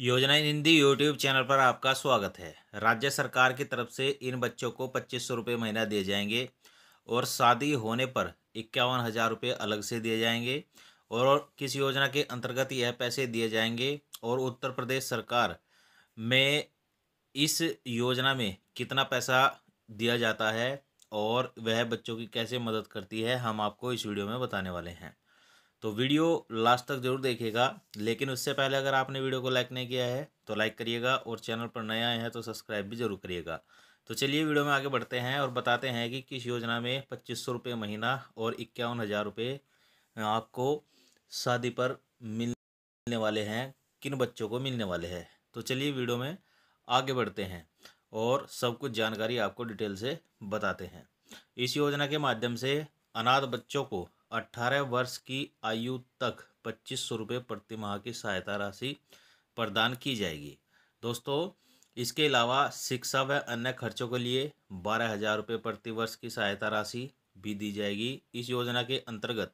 योजना इन Hindi YouTube channel पर आपका स्वागत है राज्य सरकार की तरफ से इन बच्चों को पच्चीस सौ रुपये महीना दिए जाएंगे और शादी होने पर इक्यावन हज़ार रुपये अलग से दिए जाएंगे और किस योजना के अंतर्गत यह पैसे दिए जाएंगे और उत्तर प्रदेश सरकार में इस योजना में कितना पैसा दिया जाता है और वह बच्चों की कैसे मदद करती है हम आपको इस वीडियो में बताने वाले हैं तो वीडियो लास्ट तक जरूर देखिएगा लेकिन उससे पहले अगर आपने वीडियो को लाइक नहीं किया है तो लाइक करिएगा और चैनल पर नए आए हैं तो सब्सक्राइब भी जरूर करिएगा तो चलिए वीडियो में आगे बढ़ते हैं और बताते हैं कि किस योजना में पच्चीस सौ रुपये महीना और इक्यावन हज़ार रुपये आपको शादी पर मिलने वाले हैं किन बच्चों को मिलने वाले हैं तो चलिए वीडियो में आगे बढ़ते हैं और सब कुछ जानकारी आपको डिटेल से बताते हैं इस योजना के माध्यम से अनाथ बच्चों को अट्ठारह वर्ष की आयु तक पच्चीस सौ रुपये प्रति माह की सहायता राशि प्रदान की जाएगी दोस्तों इसके अलावा शिक्षा व अन्य खर्चों के लिए बारह हज़ार रुपये प्रति वर्ष की सहायता राशि भी दी जाएगी इस योजना के अंतर्गत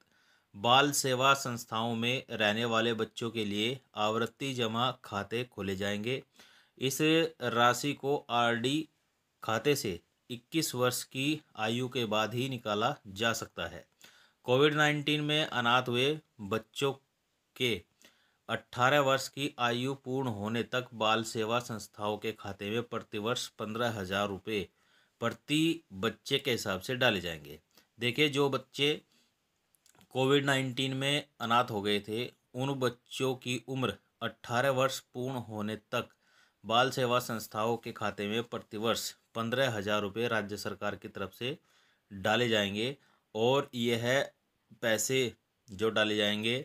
बाल सेवा संस्थाओं में रहने वाले बच्चों के लिए आवृत्ति जमा खाते खोले जाएंगे इस राशि को आरडी खाते से 21 वर्ष की आयु के बाद ही निकाला जा सकता है कोविड नाइन्टीन में अनाथ हुए बच्चों के अट्ठारह वर्ष की आयु पूर्ण होने तक बाल सेवा संस्थाओं के खाते में प्रतिवर्ष पंद्रह हजार रुपये प्रति बच्चे के हिसाब से डाले जाएंगे देखिए जो बच्चे कोविड नाइन्टीन में अनाथ हो गए थे उन बच्चों की उम्र अट्ठारह वर्ष पूर्ण होने तक बाल सेवा संस्थाओं के खाते में प्रतिवर्ष पंद्रह हजार रुपये राज्य सरकार की तरफ से डाले जाएंगे और ये है पैसे जो डाले जाएंगे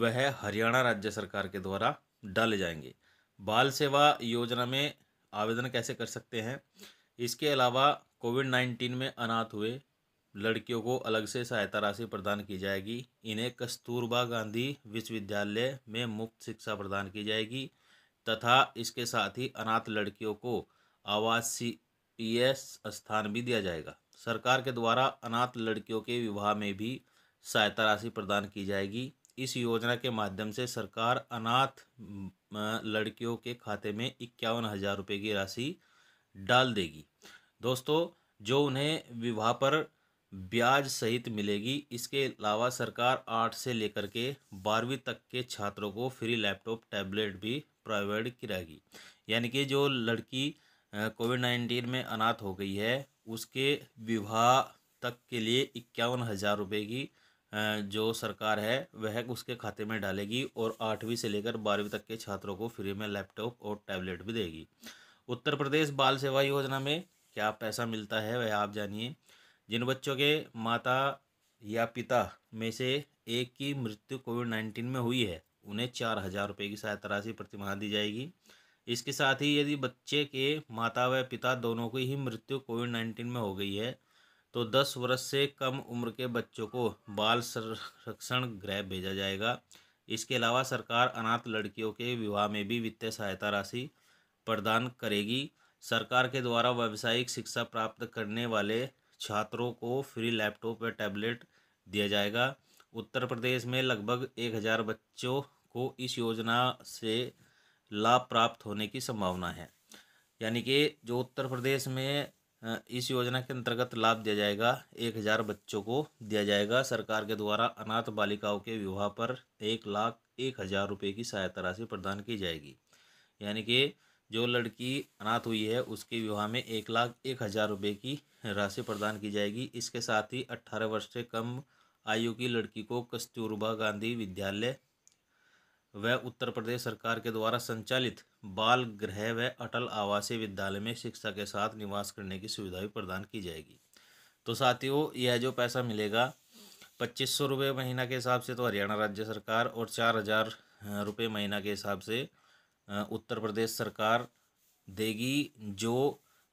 वह हरियाणा राज्य सरकार के द्वारा डाले जाएंगे बाल सेवा योजना में आवेदन कैसे कर सकते हैं इसके अलावा कोविड नाइन्टीन में अनाथ हुए लड़कियों को अलग से सहायता राशि प्रदान की जाएगी इन्हें कस्तूरबा गांधी विश्वविद्यालय में मुफ्त शिक्षा प्रदान की जाएगी तथा इसके साथ ही अनाथ लड़कियों को आवासीय स्थान भी दिया जाएगा सरकार के द्वारा अनाथ लड़कियों के विवाह में भी सहायता राशि प्रदान की जाएगी इस योजना के माध्यम से सरकार अनाथ लड़कियों के खाते में इक्यावन हज़ार रुपये की राशि डाल देगी दोस्तों जो उन्हें विवाह पर ब्याज सहित मिलेगी इसके अलावा सरकार आठ से लेकर के बारहवीं तक के छात्रों को फ्री लैपटॉप टैबलेट भी प्रोवाइड कराएगी यानी कि जो लड़की कोविड नाइन्टीन में अनाथ हो गई है उसके विवाह तक के लिए इक्यावन हज़ार रुपये की जो सरकार है वह उसके खाते में डालेगी और आठवीं से लेकर बारहवीं तक के छात्रों को फ्री में लैपटॉप और टैबलेट भी देगी उत्तर प्रदेश बाल सेवा योजना में क्या पैसा मिलता है वह आप जानिए जिन बच्चों के माता या पिता में से एक की मृत्यु कोविड नाइन्टीन में हुई है उन्हें चार हज़ार रुपये की सहायता राशि प्रतिमाह दी जाएगी इसके साथ ही यदि बच्चे के माता व पिता दोनों की ही मृत्यु कोविड नाइन्टीन में हो गई है तो दस वर्ष से कम उम्र के बच्चों को बाल संरक्षण गृह भेजा जाएगा इसके अलावा सरकार अनाथ लड़कियों के विवाह में भी वित्तीय सहायता राशि प्रदान करेगी सरकार के द्वारा व्यावसायिक शिक्षा प्राप्त करने वाले छात्रों को फ्री लैपटॉप या टैबलेट दिया जाएगा उत्तर प्रदेश में लगभग एक हज़ार बच्चों को इस योजना से लाभ प्राप्त होने की संभावना है यानी कि जो उत्तर प्रदेश में इस योजना के अंतर्गत लाभ दिया जाएगा एक हज़ार बच्चों को दिया जाएगा सरकार के द्वारा अनाथ बालिकाओं के विवाह पर एक लाख एक हज़ार रुपये की सहायता राशि प्रदान की जाएगी यानी कि जो लड़की अनाथ हुई है उसके विवाह में एक लाख एक हज़ार रुपये की राशि प्रदान की जाएगी इसके साथ ही अट्ठारह वर्ष से कम आयु की लड़की को कस्तूरबा गांधी विद्यालय वह उत्तर प्रदेश सरकार के द्वारा संचालित बाल गृह व अटल आवासीय विद्यालय में शिक्षा के साथ निवास करने की सुविधा भी प्रदान की जाएगी तो साथियों यह जो पैसा मिलेगा पच्चीस सौ रुपये महीना के हिसाब से तो हरियाणा राज्य सरकार और चार हज़ार रुपये महीना के हिसाब से उत्तर प्रदेश सरकार देगी जो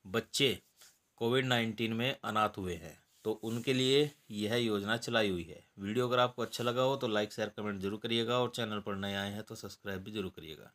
बच्चे कोविड नाइन्टीन में अनाथ हुए हैं तो उनके लिए यह योजना चलाई हुई है वीडियो अगर आपको अच्छा लगा हो तो लाइक शेयर कमेंट जरूर करिएगा और चैनल पर नए आए हैं तो सब्सक्राइब भी जरूर करिएगा